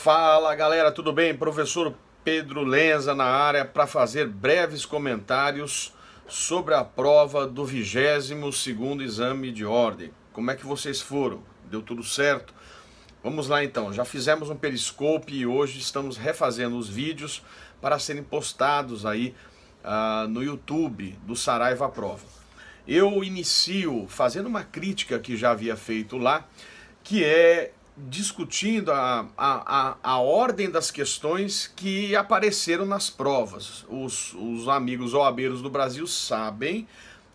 Fala galera, tudo bem? Professor Pedro Lenza na área para fazer breves comentários sobre a prova do 22º exame de ordem. Como é que vocês foram? Deu tudo certo? Vamos lá então, já fizemos um periscope e hoje estamos refazendo os vídeos para serem postados aí uh, no YouTube do Saraiva Prova. Eu inicio fazendo uma crítica que já havia feito lá, que é discutindo a, a, a, a, ordem das questões que apareceram nas provas. Os, os amigos oabeiros do Brasil sabem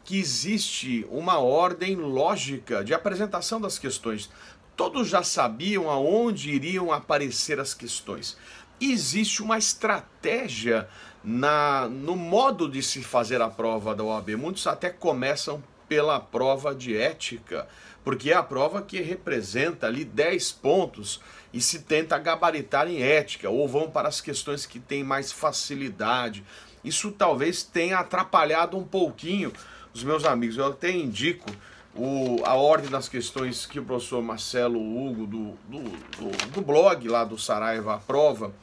que existe uma ordem lógica de apresentação das questões. Todos já sabiam aonde iriam aparecer as questões. Existe uma estratégia na, no modo de se fazer a prova da OAB. Muitos até começam pela prova de ética porque é a prova que representa ali 10 pontos e se tenta gabaritar em ética, ou vão para as questões que têm mais facilidade. Isso talvez tenha atrapalhado um pouquinho os meus amigos. Eu até indico o, a ordem das questões que o professor Marcelo Hugo, do, do, do, do blog lá do Saraiva Prova,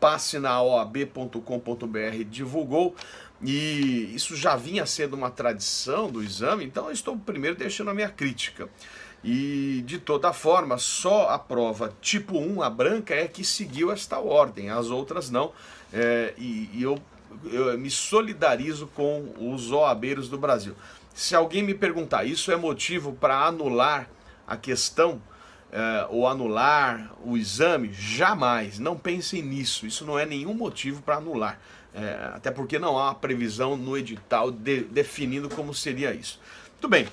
passe na oab.com.br divulgou e isso já vinha sendo uma tradição do exame, então eu estou primeiro deixando a minha crítica. E de toda forma, só a prova tipo 1, a branca, é que seguiu esta ordem, as outras não. É, e, e eu, eu me solidarizo com os OABeiros do Brasil. Se alguém me perguntar, isso é motivo para anular a questão é, ou anular o exame? Jamais, não pensem nisso, isso não é nenhum motivo para anular. É, até porque não há uma previsão no edital de, definindo como seria isso. Muito bem,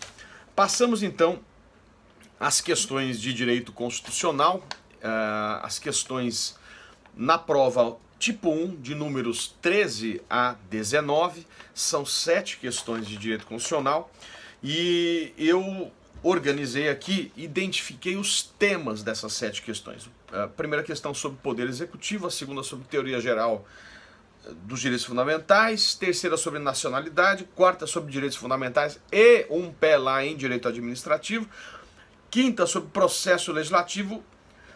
passamos então às questões de direito constitucional, uh, é, as questões na prova tipo 1, de números 13 a 19, são sete questões de direito constitucional e eu organizei aqui, identifiquei os temas dessas sete questões. A primeira questão sobre poder executivo, a segunda sobre teoria geral dos direitos fundamentais, terceira sobre nacionalidade, quarta sobre direitos fundamentais e um pé lá em direito administrativo, quinta sobre processo legislativo,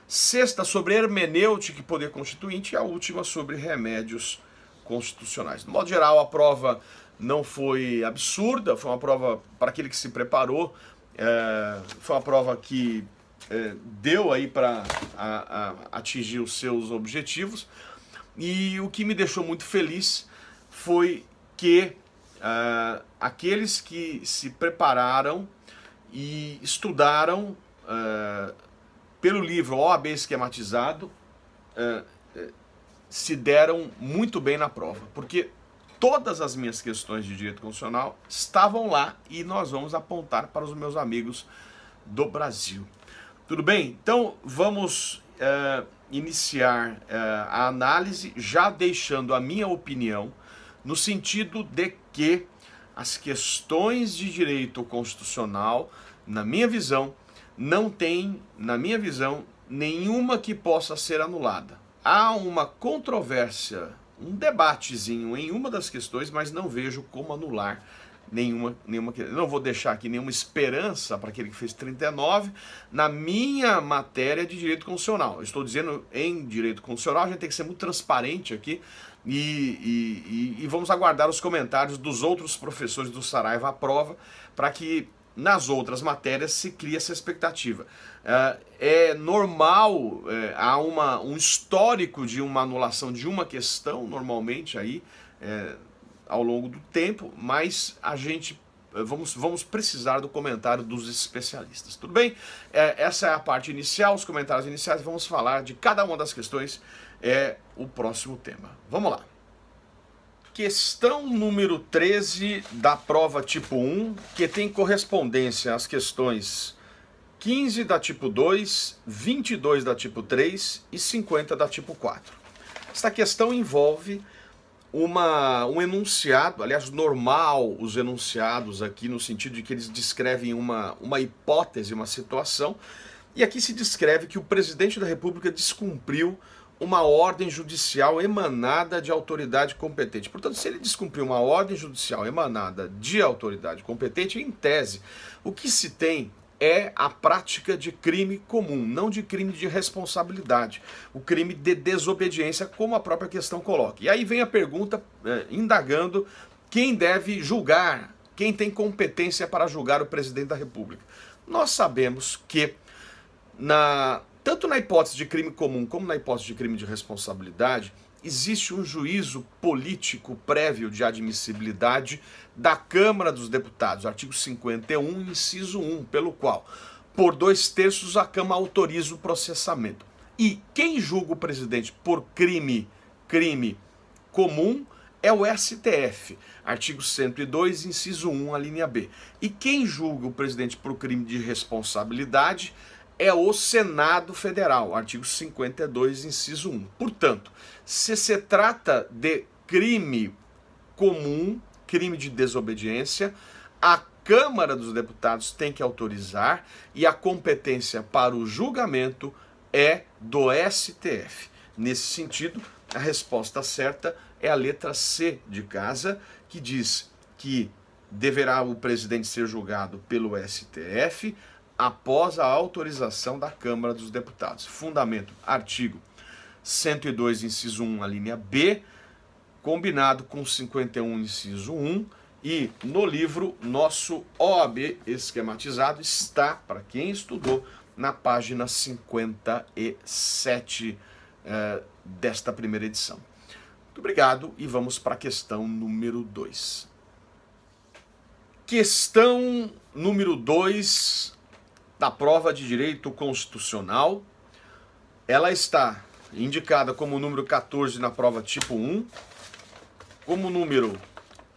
sexta sobre hermenêutica e poder constituinte e a última sobre remédios constitucionais. No modo geral, a prova não foi absurda, foi uma prova para aquele que se preparou, é, foi uma prova que é, deu aí para atingir os seus objetivos. E o que me deixou muito feliz foi que uh, aqueles que se prepararam e estudaram uh, pelo livro OAB esquematizado uh, se deram muito bem na prova, porque todas as minhas questões de direito constitucional estavam lá e nós vamos apontar para os meus amigos do Brasil. Tudo bem? Então vamos. Uh, iniciar uh, a análise já deixando a minha opinião, no sentido de que as questões de direito constitucional, na minha visão, não tem, na minha visão, nenhuma que possa ser anulada. Há uma controvérsia, um debatezinho em uma das questões, mas não vejo como anular nenhuma, nenhuma eu não vou deixar aqui nenhuma esperança para aquele que fez 39 na minha matéria de direito constitucional. Eu estou dizendo em direito constitucional, a gente tem que ser muito transparente aqui e, e, e vamos aguardar os comentários dos outros professores do Saraiva à prova para que nas outras matérias se cria essa expectativa. Eh, é normal, é, há uma, um histórico de uma anulação de uma questão, normalmente aí, é, ao longo do tempo, mas a gente eh, vamos, vamos precisar do comentário dos especialistas. Tudo bem? É, essa é a parte inicial, os comentários iniciais. Vamos falar de cada uma das questões. É o próximo tema. Vamos lá. Questão número 13 da prova tipo 1, que tem correspondência às questões 15 da tipo 2, 22 da tipo 3 e 50 da tipo 4. Esta questão envolve uma, um enunciado, aliás, normal os enunciados aqui, no sentido de que eles descrevem uma, uma hipótese, uma situação, e aqui se descreve que o presidente da República descumpriu uma ordem judicial emanada de autoridade competente. Portanto, se ele descumpriu uma ordem judicial emanada de autoridade competente, em tese, o que se tem é a prática de crime comum, não de crime de responsabilidade, o crime de desobediência, como a própria questão coloca. E aí vem a pergunta é, indagando quem deve julgar, quem tem competência para julgar o presidente da República. Nós sabemos que na tanto na hipótese de crime comum como na hipótese de crime de responsabilidade, existe um juízo político prévio de admissibilidade da Câmara dos Deputados, artigo 51, inciso 1, pelo qual, por dois terços, a Câmara autoriza o processamento. E quem julga o presidente por crime, crime comum, é o STF, artigo 102, inciso 1, a linha B. E quem julga o presidente por crime de responsabilidade é o Senado Federal, artigo 52, inciso 1. Portanto, se se trata de crime comum, crime de desobediência, a Câmara dos Deputados tem que autorizar e a competência para o julgamento é do STF. Nesse sentido, a resposta certa é a letra C de casa, que diz que deverá o presidente ser julgado pelo STF após a autorização da Câmara dos Deputados. Fundamento, artigo 102, inciso 1, a linha B, combinado com 51, inciso 1, e no livro nosso OAB esquematizado está, para quem estudou, na página 57 eh, desta primeira edição. Muito obrigado e vamos para a questão número 2. Questão número 2 da prova de direito constitucional. Ela está indicada como número 14 na prova tipo 1, como número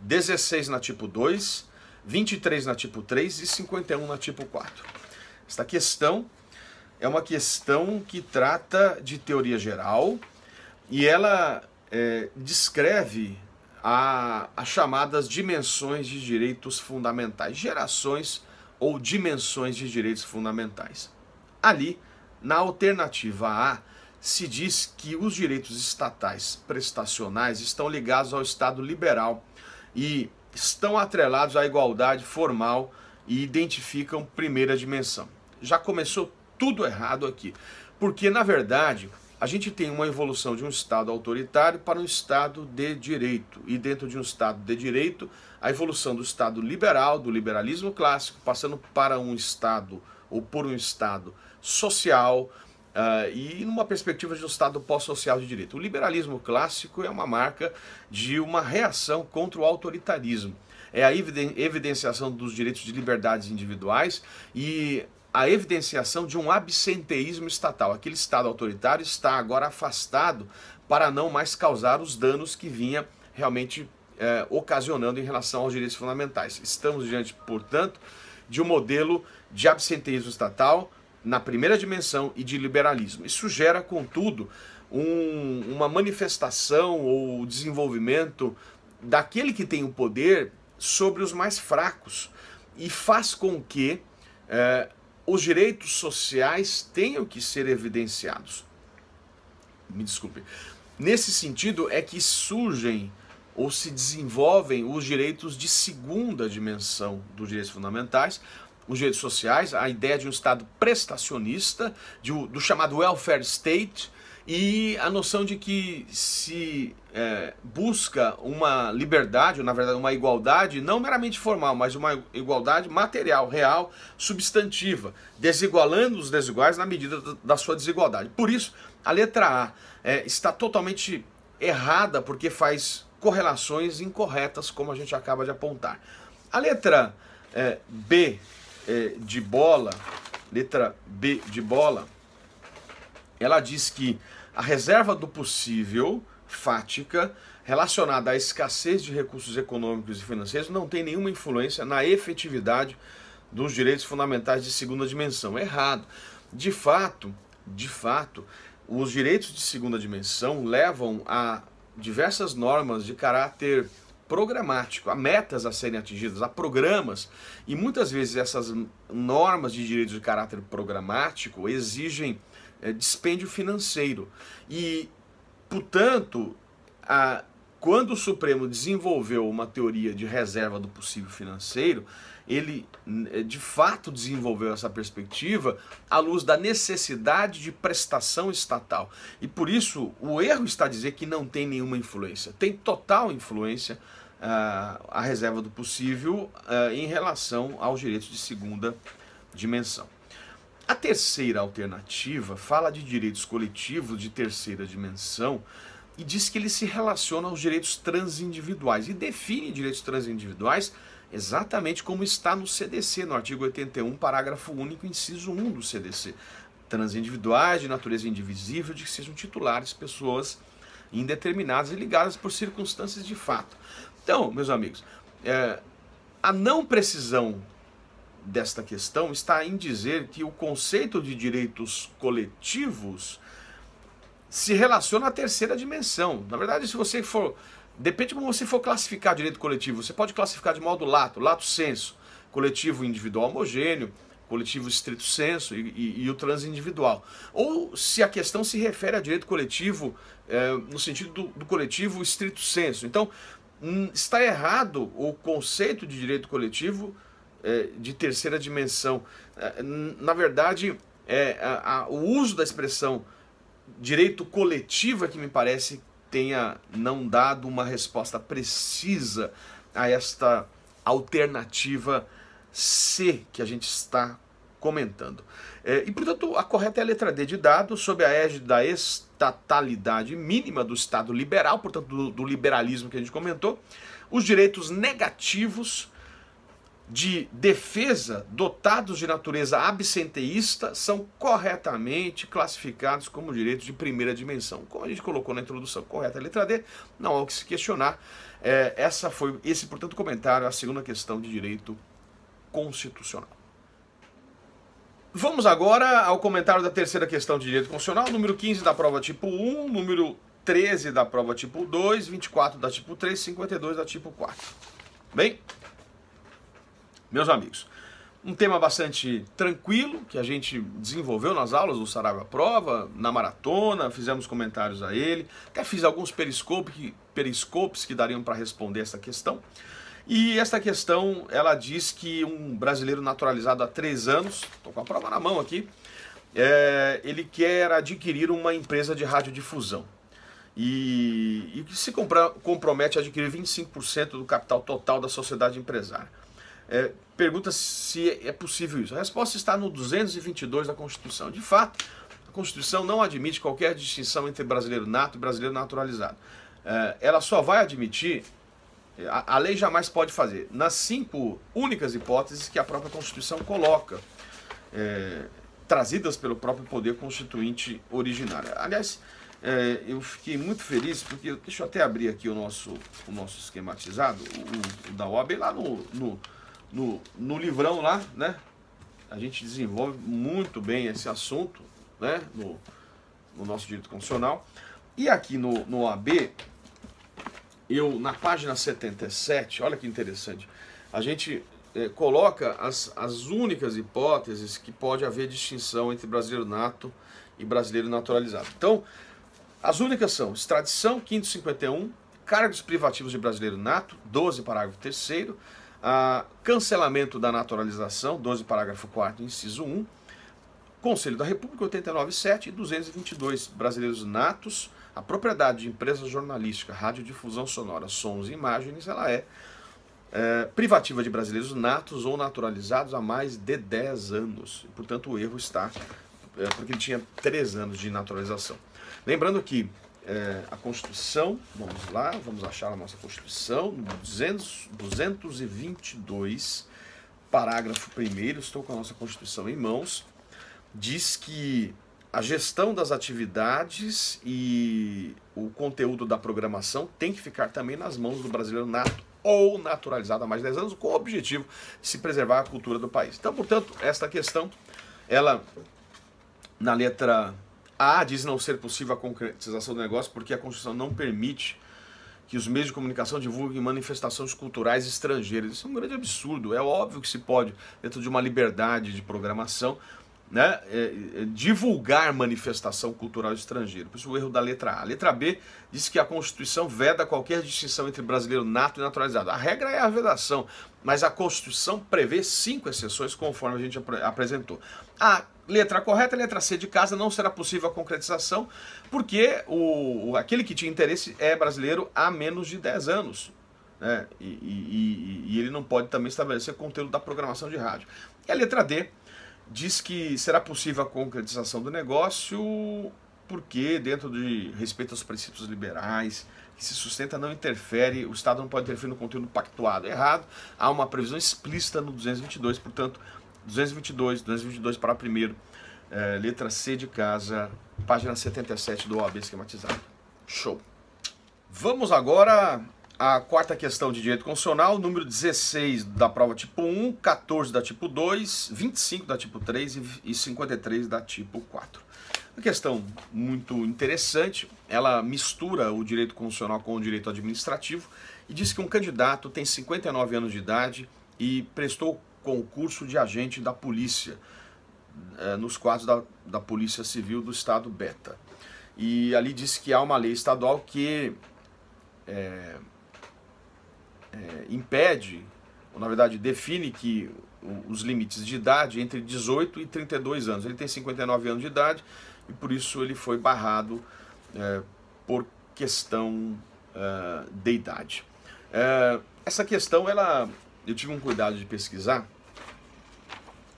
16 na tipo 2, 23 na tipo 3 e 51 na tipo 4. Esta questão é uma questão que trata de teoria geral e ela é, descreve as chamadas dimensões de direitos fundamentais, gerações fundamentais ou dimensões de direitos fundamentais. Ali, na alternativa A, se diz que os direitos estatais prestacionais estão ligados ao Estado liberal e estão atrelados à igualdade formal e identificam primeira dimensão. Já começou tudo errado aqui, porque na verdade a gente tem uma evolução de um Estado autoritário para um Estado de direito. E dentro de um Estado de direito, a evolução do Estado liberal, do liberalismo clássico, passando para um Estado ou por um Estado social uh, e numa perspectiva de um Estado pós-social de direito. O liberalismo clássico é uma marca de uma reação contra o autoritarismo. É a evidenciação dos direitos de liberdades individuais e a evidenciação de um absenteísmo estatal. Aquele Estado autoritário está agora afastado para não mais causar os danos que vinha realmente é, ocasionando em relação aos direitos fundamentais. Estamos diante, portanto, de um modelo de absenteísmo estatal na primeira dimensão e de liberalismo. Isso gera, contudo, um, uma manifestação ou desenvolvimento daquele que tem o poder sobre os mais fracos e faz com que é, os direitos sociais tenham que ser evidenciados. Me desculpe. Nesse sentido é que surgem ou se desenvolvem os direitos de segunda dimensão dos direitos fundamentais, os direitos sociais, a ideia de um Estado prestacionista, de, do chamado welfare state, e a noção de que se é, busca uma liberdade, ou na verdade uma igualdade, não meramente formal, mas uma igualdade material, real, substantiva, desigualando os desiguais na medida da sua desigualdade. Por isso, a letra A é, está totalmente errada, porque faz correlações incorretas, como a gente acaba de apontar. A letra é, B é, de bola, letra B de bola, ela diz que a reserva do possível fática relacionada à escassez de recursos econômicos e financeiros não tem nenhuma influência na efetividade dos direitos fundamentais de segunda dimensão. Errado. De fato, de fato, os direitos de segunda dimensão levam a diversas normas de caráter programático, a metas a serem atingidas, a programas, e muitas vezes essas normas de direitos de caráter programático exigem é, dispêndio financeiro. E, portanto, a, quando o Supremo desenvolveu uma teoria de reserva do possível financeiro, ele é, de fato desenvolveu essa perspectiva à luz da necessidade de prestação estatal. E por isso o erro está a dizer que não tem nenhuma influência. Tem total influência ah, a reserva do possível ah, em relação aos direitos de segunda dimensão. A terceira alternativa fala de direitos coletivos de terceira dimensão e diz que ele se relaciona aos direitos transindividuais e define direitos transindividuais exatamente como está no CDC, no artigo 81, parágrafo único, inciso 1 do CDC. Transindividuais de natureza indivisível de que sejam titulares pessoas indeterminadas e ligadas por circunstâncias de fato. Então, meus amigos, é, a não precisão desta questão está em dizer que o conceito de direitos coletivos se relaciona à terceira dimensão. Na verdade, se você for. Depende de como você for classificar direito coletivo. Você pode classificar de modo lato, lato senso, coletivo individual homogêneo, coletivo estrito senso e, e, e o transindividual. Ou se a questão se refere a direito coletivo é, no sentido do, do coletivo estrito senso. Então, hum, está errado o conceito de direito coletivo é, de terceira dimensão. É, na verdade, é, a, a, o uso da expressão direito coletivo é que me parece tenha não dado uma resposta precisa a esta alternativa C que a gente está comentando. É, e, portanto, a correta é a letra D de dado, sob a égide da estatalidade mínima do Estado liberal, portanto, do, do liberalismo que a gente comentou, os direitos negativos de defesa dotados de natureza absenteísta são corretamente classificados como direitos de primeira dimensão. Como a gente colocou na introdução correta, letra D, não há o que se questionar. É, essa foi esse, portanto, comentário a segunda questão de direito constitucional. Vamos agora ao comentário da terceira questão de direito constitucional, número 15 da prova tipo 1, número 13 da prova tipo 2, 24 da tipo 3, 52 da tipo 4. Bem, meus amigos. Um tema bastante tranquilo que a gente desenvolveu nas aulas do Saraiva Prova, na maratona, fizemos comentários a ele, até fiz alguns que periscopes que dariam para responder essa questão. E esta questão, ela diz que um brasileiro naturalizado há três anos, estou com a prova na mão aqui, é, ele quer adquirir uma empresa de radiodifusão e, e que se compra, compromete a adquirir 25% do capital total da sociedade empresária é, pergunta se é possível isso. A resposta está no 222 da Constituição. De fato, a Constituição não admite qualquer distinção entre brasileiro nato e brasileiro naturalizado. É, ela só vai admitir, é, a, a lei jamais pode fazer, nas cinco únicas hipóteses que a própria Constituição coloca. É, trazidas pelo próprio poder constituinte originário. Aliás, é, eu fiquei muito feliz, porque deixa eu até abrir aqui o nosso, o nosso esquematizado, o, o da OAB, lá no, no no, no livrão lá, né? A gente desenvolve muito bem esse assunto, né? No, no nosso direito constitucional. E aqui no, no AB, eu, na página 77, olha que interessante, a gente eh, coloca as, as únicas hipóteses que pode haver distinção entre brasileiro nato e brasileiro naturalizado. Então, as únicas são extradição, 551, cargos privativos de brasileiro nato, 12, parágrafo 3 a cancelamento da naturalização, 12, parágrafo 4, inciso 1, Conselho da República 897 e 222 brasileiros natos, a propriedade de empresa jornalística, radiodifusão sonora, sons e imagens, ela é, é, privativa de brasileiros natos ou naturalizados há mais de 10 anos. Portanto, o erro está é, porque ele tinha 3 anos de naturalização. Lembrando que é, a Constituição, vamos lá, vamos achar a nossa Constituição, 200, 222, parágrafo 1, estou com a nossa Constituição em mãos, diz que a gestão das atividades e o conteúdo da programação tem que ficar também nas mãos do brasileiro nato ou naturalizado há mais de 10 anos, com o objetivo de se preservar a cultura do país. Então, portanto, esta questão, ela, na letra a diz não ser possível a concretização do negócio porque a Constituição não permite que os meios de comunicação divulguem manifestações culturais estrangeiras. Isso é um grande absurdo. É óbvio que se pode, dentro de uma liberdade de programação, né, é, é, divulgar manifestação cultural estrangeira. Por isso o erro da letra A. A letra B diz que a Constituição veda qualquer distinção entre brasileiro nato e naturalizado. A regra é a vedação, mas a Constituição prevê cinco exceções, conforme a gente ap apresentou. A letra correta, a letra C de casa, não será possível a concretização, porque o, aquele que tinha interesse é brasileiro há menos de 10 anos. Né? E, e, e, e ele não pode também estabelecer conteúdo da programação de rádio. E a letra D diz que será possível a concretização do negócio porque, dentro de respeito aos princípios liberais, que se sustenta não interfere, o Estado não pode interferir no conteúdo pactuado. Errado, há uma previsão explícita no 222, portanto, 222, 222 para primeiro, é, letra C de casa, página 77 do OAB esquematizado. Show. Vamos agora a quarta questão de direito constitucional, número 16 da prova tipo 1, 14 da tipo 2, 25 da tipo 3 e 53 da tipo 4. Uma questão muito interessante, ela mistura o direito constitucional com o direito administrativo e diz que um candidato tem 59 anos de idade e prestou concurso de agente da polícia, eh, nos quadros da, da Polícia Civil do Estado Beta. E ali diz que há uma lei estadual que é, é, impede, ou na verdade define que os limites de idade entre 18 e 32 anos. Ele tem 59 anos de idade e por isso ele foi barrado é, por questão é, de idade. É, essa questão, ela, eu tive um cuidado de pesquisar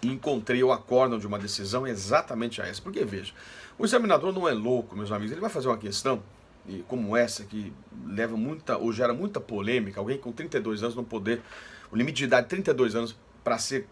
e encontrei o acórdão de uma decisão exatamente a essa. Porque veja, o examinador não é louco, meus amigos, ele vai fazer uma questão como essa que leva muita ou gera muita polêmica, alguém com 32 anos não poder, o limite de idade 32 anos para ser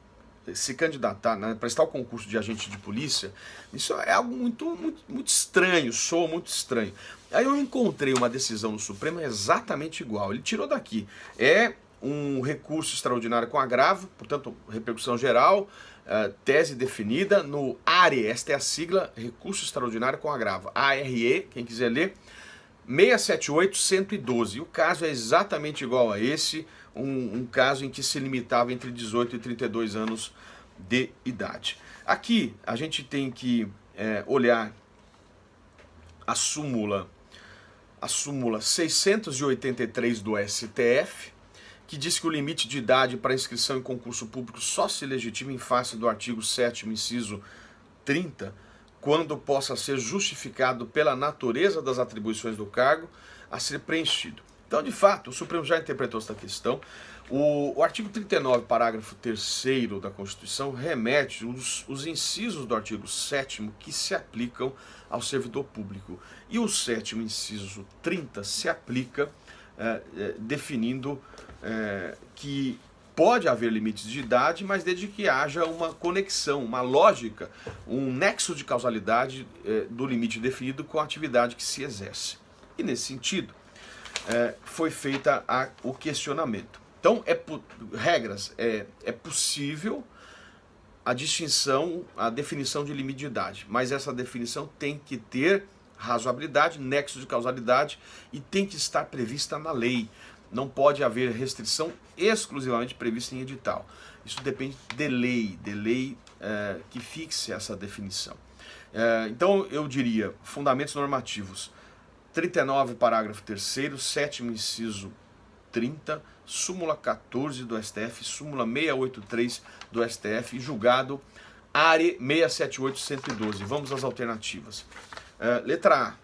se candidatar, né, prestar o concurso de agente de polícia, isso é algo muito, muito, muito estranho, soa muito estranho. Aí eu encontrei uma decisão no Supremo exatamente igual, ele tirou daqui. É um recurso extraordinário com agravo, portanto, repercussão geral, eh, tese definida no ARE, esta é a sigla, recurso extraordinário com agravo, ARE, quem quiser ler, 678-112. O caso é exatamente igual a esse, um, um, caso em que se limitava entre 18 e 32 anos de idade. Aqui a gente tem que é, olhar a súmula, a súmula 683 do STF, que diz que o limite de idade para inscrição em concurso público só se legitima em face do artigo 7 inciso 30 quando possa ser justificado pela natureza das atribuições do cargo, a ser preenchido. Então, de fato, o Supremo já interpretou esta questão. O, o artigo 39, parágrafo 3 da Constituição, remete os, os incisos do artigo 7 que se aplicam ao servidor público. E o sétimo inciso 30 se aplica eh, eh, definindo eh, que Pode haver limites de idade, mas desde que haja uma conexão, uma lógica, um nexo de causalidade eh, do limite definido com a atividade que se exerce. E nesse sentido, eh, foi feita a, o questionamento. Então, é regras, é, é possível a distinção, a definição de limite de idade, mas essa definição tem que ter razoabilidade, nexo de causalidade e tem que estar prevista na lei. Não pode haver restrição exclusivamente prevista em edital. Isso depende de lei, de lei é, que fixe essa definição. É, então, eu diria, fundamentos normativos, 39, parágrafo 3 sétimo inciso 30, súmula 14 do STF, súmula 683 do STF, julgado ARE 678-112. Vamos às alternativas. É, letra A.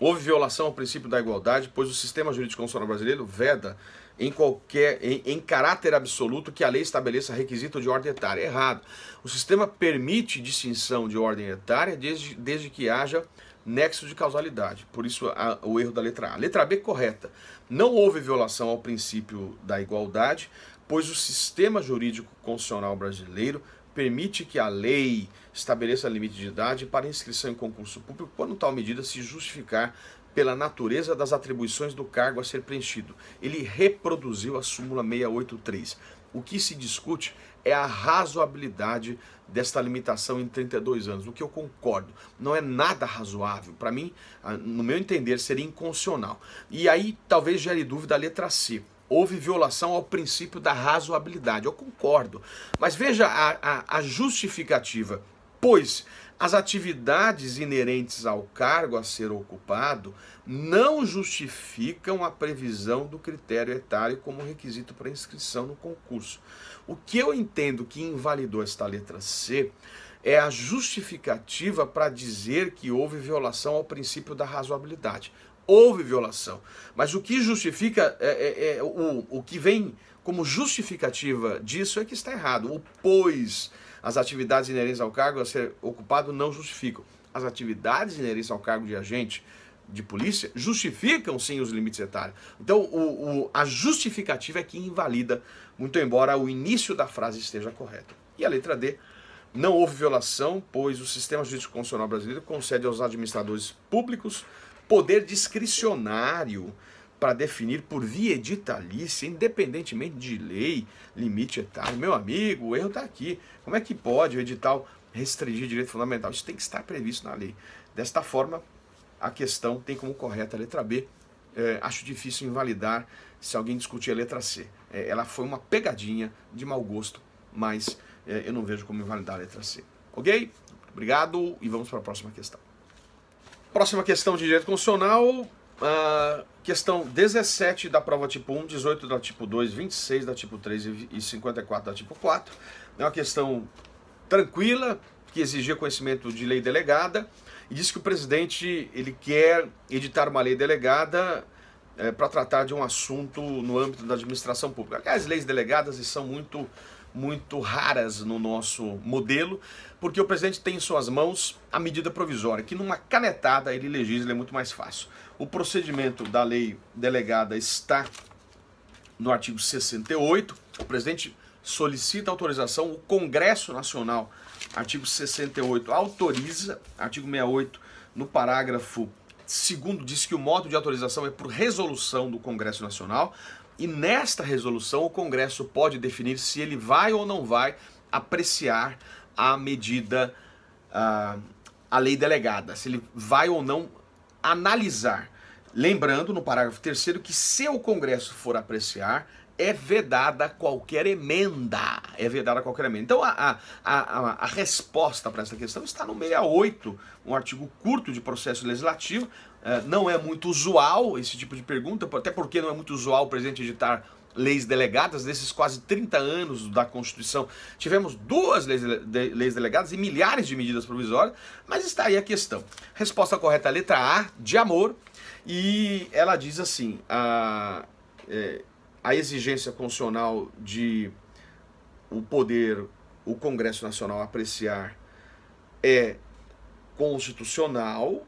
Houve violação ao princípio da igualdade, pois o sistema jurídico constitucional brasileiro veda em qualquer em, em, caráter absoluto que a lei estabeleça requisito de ordem etária. Errado. O sistema permite distinção de ordem etária desde, desde que haja nexo de causalidade. Por isso a, o erro da letra A. Letra B correta. Não houve violação ao princípio da igualdade, pois o sistema jurídico constitucional brasileiro permite que a lei estabeleça limite de idade para inscrição em concurso público quando tal medida se justificar pela natureza das atribuições do cargo a ser preenchido. Ele reproduziu a súmula 683. O que se discute é a razoabilidade desta limitação em 32 anos, o que eu concordo. Não é nada razoável. Para mim, no meu entender, seria inconstitucional. E aí talvez gere dúvida a letra C houve violação ao princípio da razoabilidade. Eu concordo. Mas veja a, a, a justificativa. Pois as atividades inerentes ao cargo a ser ocupado não justificam a previsão do critério etário como requisito para inscrição no concurso. O que eu entendo que invalidou esta letra C é a justificativa para dizer que houve violação ao princípio da razoabilidade houve violação. Mas o que justifica, é, é, é, o, o que vem como justificativa disso é que está errado. O pois as atividades inerentes ao cargo a ser ocupado não justificam. As atividades inerentes ao cargo de agente de polícia justificam sim os limites etários. Então o, o, a justificativa é que invalida, muito embora o início da frase esteja correto. E a letra D não houve violação, pois o sistema jurídico constitucional brasileiro concede aos administradores públicos poder discricionário para definir por via editalícia, independentemente de lei, limite etário. Meu amigo, o erro está aqui. Como é que pode o edital restringir direito fundamental? Isso tem que estar previsto na lei. Desta forma, a questão tem como correta a letra B. É, acho difícil invalidar se alguém discutir a letra C. É, ela foi uma pegadinha de mau gosto, mas é, eu não vejo como invalidar a letra C. Ok? Obrigado e vamos para a próxima questão. Próxima questão de direito constitucional, uh, questão 17 da prova tipo 1, 18 da tipo 2, 26 da tipo 3 e 54 da tipo 4. É uma questão tranquila, que exigia conhecimento de lei delegada, e diz que o presidente ele quer editar uma lei delegada é, eh, para tratar de um assunto no âmbito da administração pública. Aliás, leis delegadas são muito muito raras no nosso modelo, porque o presidente tem em suas mãos a medida provisória, que numa canetada ele legisla, é muito mais fácil. O procedimento da lei delegada está no artigo 68, o presidente solicita autorização, o Congresso Nacional, artigo 68, autoriza, artigo 68, no parágrafo segundo, diz que o modo de autorização é por resolução do Congresso Nacional, e nesta resolução, o Congresso pode definir se ele vai ou não vai apreciar a medida, a, ah, a lei delegada, se ele vai ou não analisar. Lembrando, no parágrafo terceiro, que se o Congresso for apreciar, é vedada qualquer emenda. É vedada qualquer emenda. Então a, a, a, a resposta para essa questão está no 68, um artigo curto de processo legislativo, é, não é muito usual esse tipo de pergunta, até porque não é muito usual o presidente editar leis delegadas, nesses quase 30 anos da Constituição, tivemos duas leis, de, leis delegadas e milhares de medidas provisórias, mas está aí a questão. Resposta correta, letra A, de amor, e ela diz assim: a, é, a exigência constitucional de o poder, o Congresso Nacional apreciar é constitucional,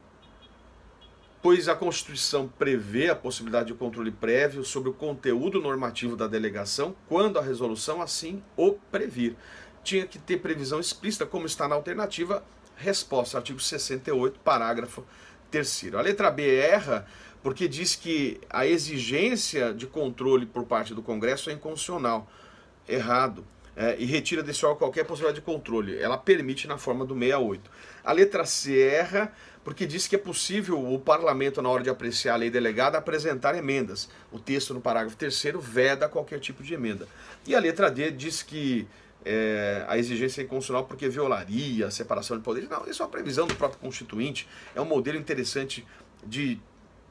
pois a Constituição prevê a possibilidade de controle prévio sobre o conteúdo normativo da delegação quando a resolução assim o previr. Tinha que ter previsão explícita, como está na alternativa resposta, artigo 68, parágrafo 3. A letra B erra porque diz que a exigência de controle por parte do Congresso é inconstitucional. Errado é, e retira desse órgão qualquer possibilidade de controle. Ela permite na forma do 68. A letra C erra porque diz que é possível o parlamento, na hora de apreciar a lei delegada, apresentar emendas. O texto no parágrafo 3 veda qualquer tipo de emenda. E a letra D diz que é, a exigência é inconstitucional porque violaria a separação de poderes. Não, isso é uma previsão do próprio Constituinte, é um modelo interessante de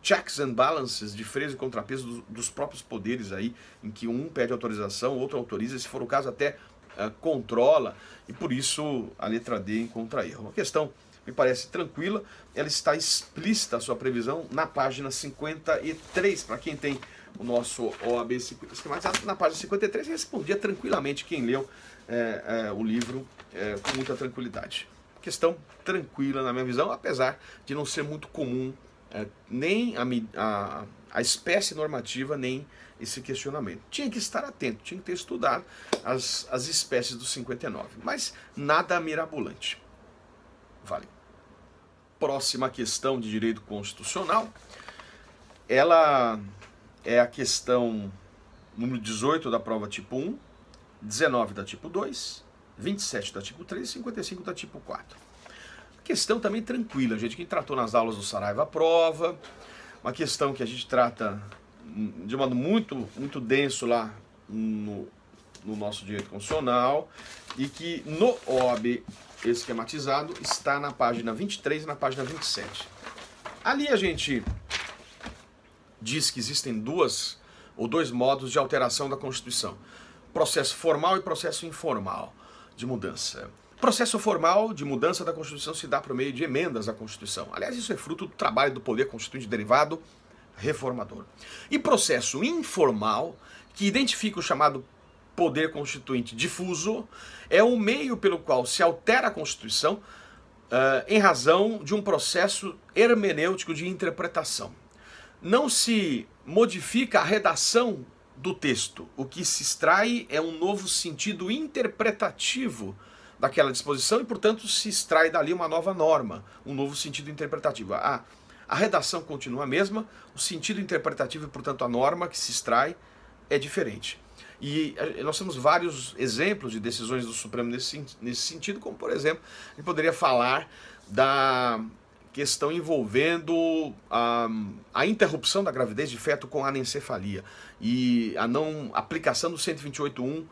checks and balances de freio e contrapeso dos, dos, próprios poderes aí, em que um pede autorização, o outro autoriza, se for o caso até uh, controla, e por isso a letra D encontra erro. Uma questão me parece tranquila, ela está explícita a sua previsão na página 53, para quem tem o nosso OAB esquematizado, na página 53 respondia tranquilamente quem leu é, é, o livro é, com muita tranquilidade. Questão tranquila na minha visão, apesar de não ser muito comum é, nem a, a, a, espécie normativa, nem esse questionamento. Tinha que estar atento, tinha que ter estudado as, as espécies do 59, mas nada mirabolante. Vale. Próxima questão de direito constitucional, ela é a questão número 18 da prova tipo 1, 19 da tipo 2, 27 da tipo 3 55 da tipo 4 questão também tranquila, gente, que tratou nas aulas do Saraiva Prova, uma questão que a gente trata de modo muito, muito denso lá no, no nosso direito constitucional e que no OAB esquematizado está na página 23 e na página 27. Ali a gente diz que existem duas ou dois modos de alteração da Constituição: processo formal e processo informal de mudança processo formal de mudança da Constituição se dá por meio de emendas à Constituição. Aliás, isso é fruto do trabalho do poder constituinte derivado reformador. E processo informal, que identifica o chamado poder constituinte difuso, é o meio pelo qual se altera a Constituição uh, em razão de um processo hermenêutico de interpretação. Não se modifica a redação do texto. O que se extrai é um novo sentido interpretativo daquela disposição e, portanto, se extrai dali uma nova norma, um novo sentido interpretativo. A, a redação continua a mesma, o sentido interpretativo e, portanto, a norma que se extrai é diferente. E eh, nós temos vários exemplos de decisões do Supremo nesse, nesse sentido, como, por exemplo, ele poderia falar da questão envolvendo a, a, interrupção da gravidez de feto com anencefalia e a não aplicação do 128.1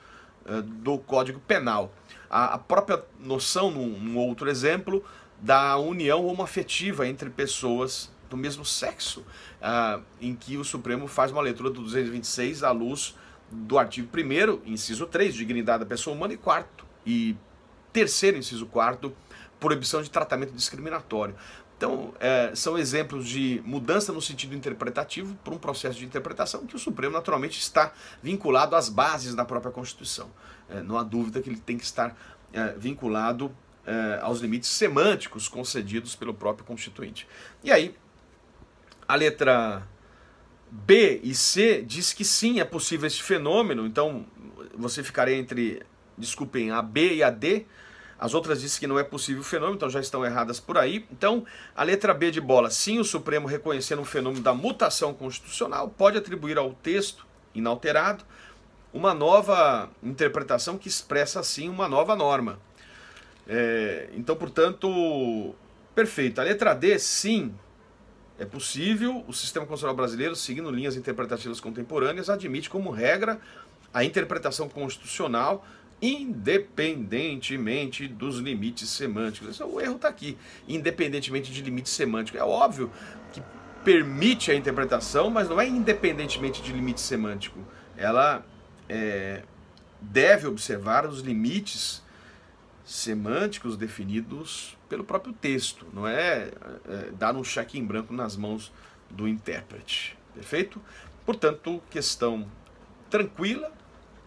eh, do Código Penal a própria noção, num outro exemplo, da união homoafetiva entre pessoas do mesmo sexo, uh, em que o Supremo faz uma leitura do 226 à luz do artigo 1 inciso 3, dignidade da pessoa humana, e quarto, e terceiro, inciso 4, proibição de tratamento discriminatório. Então, é, são exemplos de mudança no sentido interpretativo para um processo de interpretação que o Supremo, naturalmente, está vinculado às bases da própria Constituição. É, não há dúvida que ele tem que estar é, vinculado é, aos limites semânticos concedidos pelo próprio Constituinte. E aí, a letra B e C diz que sim, é possível este fenômeno, então você ficaria entre, desculpem, a B e a D as outras dizem que não é possível o fenômeno, então já estão erradas por aí. Então, a letra B de bola, sim, o Supremo reconhecendo o fenômeno da mutação constitucional, pode atribuir ao texto inalterado uma nova interpretação que expressa, assim, uma nova norma. É, então, portanto, perfeito. A letra D, sim, é possível. O sistema constitucional brasileiro, seguindo linhas interpretativas contemporâneas, admite como regra a interpretação constitucional independentemente dos limites semânticos. O erro está aqui, independentemente de limite semântico. É óbvio que permite a interpretação, mas não é independentemente de limite semântico. Ela é, deve observar os limites semânticos definidos pelo próprio texto, não é, é dar um cheque em branco nas mãos do intérprete. Perfeito? Portanto, questão tranquila,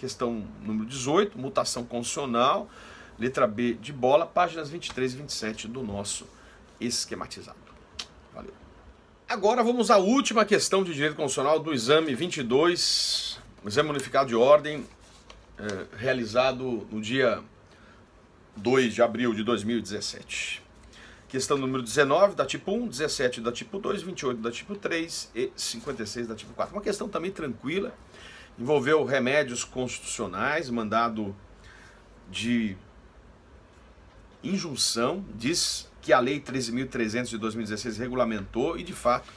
questão número 18, mutação condicional, letra B de bola, páginas 23 e 27 do nosso esquematizado. Valeu. Agora vamos à última questão de direito constitucional do exame 22, exame unificado de ordem, eh, realizado no dia 2 de abril de 2017. Questão número 19 da tipo 1, 17 da tipo 2, 28 da tipo 3 e 56 da tipo 4. Uma questão também tranquila, envolveu remédios constitucionais, mandado de injunção, diz que a Lei 13.300 de 2016 regulamentou e, de fato,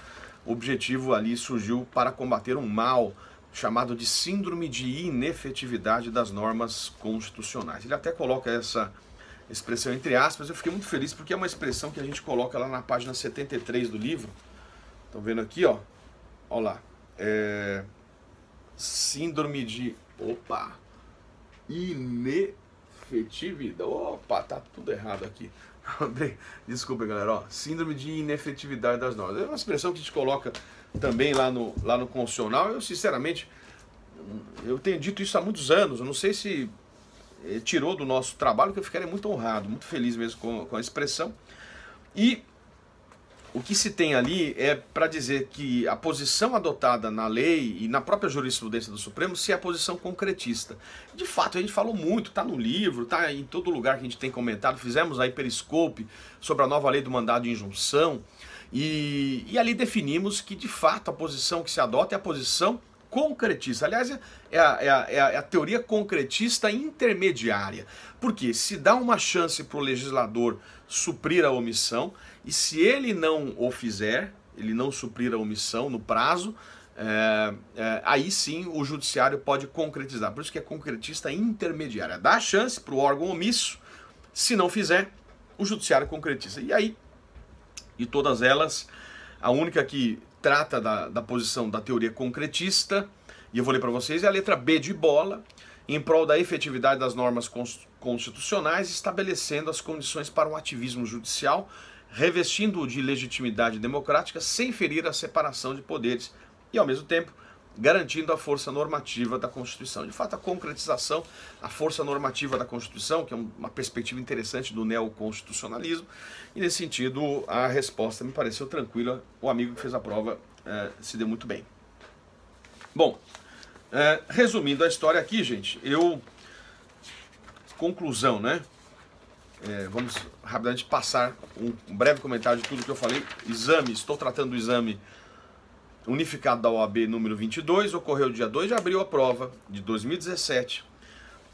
o objetivo ali surgiu para combater um mal chamado de Síndrome de Inefetividade das Normas Constitucionais. Ele até coloca essa expressão entre aspas, eu fiquei muito feliz porque é uma expressão que a gente coloca lá na página 73 do livro. Estão vendo aqui, ó? Olha lá. É, síndrome de opa, inefetividade. Opa, tá tudo errado aqui. Desculpa, galera. Ó, síndrome de inefetividade das normas. É uma expressão que a gente coloca também lá no, lá no constitucional. Eu, sinceramente, eu tenho dito isso há muitos anos. Eu não sei se eh, tirou do nosso trabalho, que eu ficaria muito honrado, muito feliz mesmo com, com a expressão. E o que se tem ali é para dizer que a posição adotada na lei e na própria jurisprudência do Supremo se é a posição concretista. De fato, a gente falou muito, está no livro, está em todo lugar que a gente tem comentado, fizemos aí periscope sobre a nova lei do mandado de injunção e, e ali definimos que de fato a posição que se adota é a posição concretista. Aliás, é, é, é a, é, a, é a, teoria concretista intermediária. Porque se dá uma chance para o legislador suprir a omissão, e se ele não o fizer, ele não suprir a omissão no prazo, é, é, aí sim o judiciário pode concretizar. Por isso que é concretista intermediária. Dá chance para o órgão omisso, se não fizer, o judiciário concretiza. E aí, e todas elas, a única que trata da, da posição da teoria concretista, e eu vou ler para vocês, é a letra B de bola, em prol da efetividade das normas constitucionais, estabelecendo as condições para um ativismo judicial revestindo-o de legitimidade democrática sem ferir a separação de poderes e, ao mesmo tempo, garantindo a força normativa da Constituição. De fato, a concretização, a força normativa da Constituição, que é uma perspectiva interessante do neoconstitucionalismo, e nesse sentido a resposta me pareceu tranquila, o amigo que fez a prova eh, se deu muito bem. Bom, eh, resumindo a história aqui, gente, eu. Conclusão, né? É, vamos rapidamente passar um, breve comentário de tudo que eu falei. Exame, estou tratando do exame unificado da OAB número 22, ocorreu dia 2 de abril a prova de 2017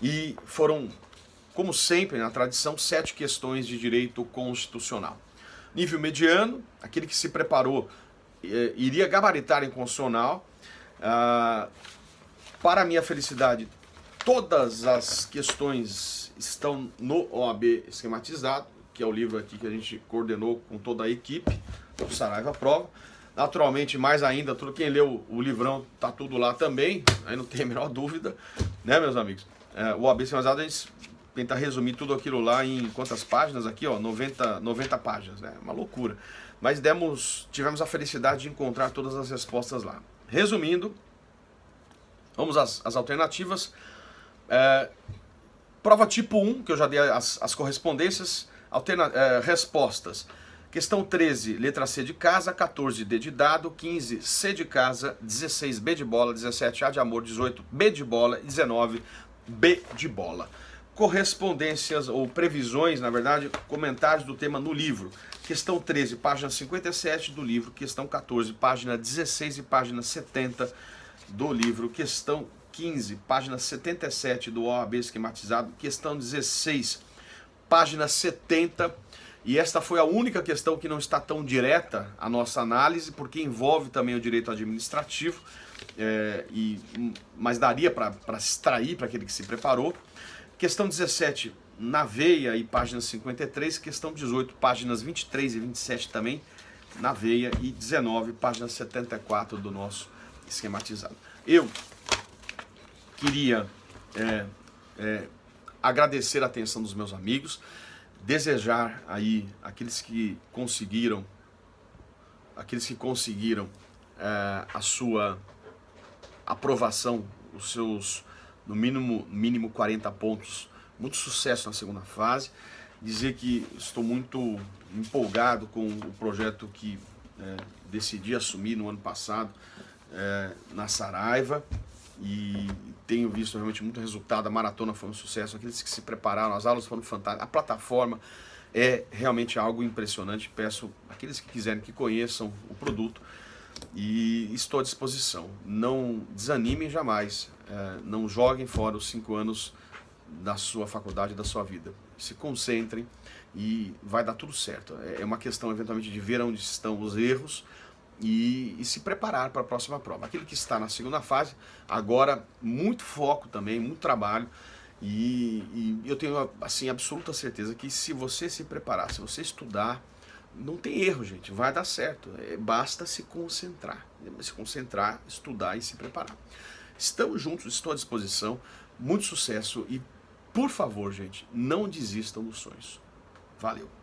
e foram, como sempre na tradição, sete questões de direito constitucional. Nível mediano, aquele que se preparou é, iria gabaritar em constitucional. Ah, para minha felicidade, Todas as questões estão no OAB esquematizado, que é o livro aqui que a gente coordenou com toda a equipe do Saraiva Prova. Naturalmente, mais ainda, tudo quem leu o livrão tá tudo lá também, aí não tem a menor dúvida, né, meus amigos? É, o OAB esquematizado a gente tenta resumir tudo aquilo lá em quantas páginas aqui, ó, 90, 90 páginas, né? Uma loucura. Mas demos, tivemos a felicidade de encontrar todas as respostas lá. Resumindo, vamos às, às alternativas. É, prova tipo 1, que eu já dei as, as correspondências, alterna, é, respostas. Questão 13, letra C de casa, 14, D de dado, 15, C de casa, 16, B de bola, 17, A de amor, 18, B de bola, 19, B de bola. Correspondências ou previsões, na verdade, comentários do tema no livro. Questão 13, página 57 do livro. Questão 14, página 16 e página 70 do livro. Questão 15, página 77 do OAB esquematizado, questão 16, página 70. E esta foi a única questão que não está tão direta à nossa análise, porque envolve também o direito administrativo, é, e, hum, mas daria para extrair para aquele que se preparou. Questão 17, na veia, e página 53. Questão 18, páginas 23 e 27 também, na veia, e 19, página 74 do nosso esquematizado. Eu Queria é, é, agradecer a atenção dos meus amigos, desejar aí aqueles que conseguiram, aqueles que conseguiram é, a sua aprovação, os seus no mínimo mínimo 40 pontos, muito sucesso na segunda fase. Dizer que estou muito empolgado com o projeto que é, decidi assumir no ano passado é, na Saraiva e tenho visto realmente muito resultado. A maratona foi um sucesso, aqueles que se prepararam, as aulas foram fantásticas, a plataforma é realmente algo impressionante. Peço aqueles que quiserem que conheçam o produto e estou à disposição. Não desanimem jamais, é, não joguem fora os cinco anos da sua faculdade, da sua vida. Se concentrem e vai dar tudo certo. É, é uma questão, eventualmente, de ver onde estão os erros e, e se preparar para a próxima prova. Aquele que está na segunda fase, agora muito foco também, muito trabalho. E, e eu tenho assim absoluta certeza que se você se preparar, se você estudar, não tem erro, gente, vai dar certo. É, basta se concentrar, se concentrar, estudar e se preparar. Estamos juntos, estou à disposição. Muito sucesso e, por favor, gente, não desistam dos sonhos. Valeu!